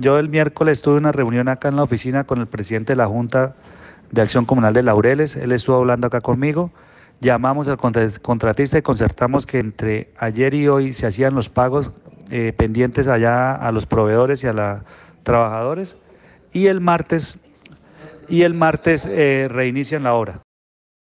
yo el miércoles tuve una reunión acá en la oficina con el presidente de la Junta de Acción Comunal de Laureles, él estuvo hablando acá conmigo, llamamos al contratista y concertamos que entre ayer y hoy se hacían los pagos eh, pendientes allá a los proveedores y a los trabajadores y el martes y el martes eh, reinician la obra.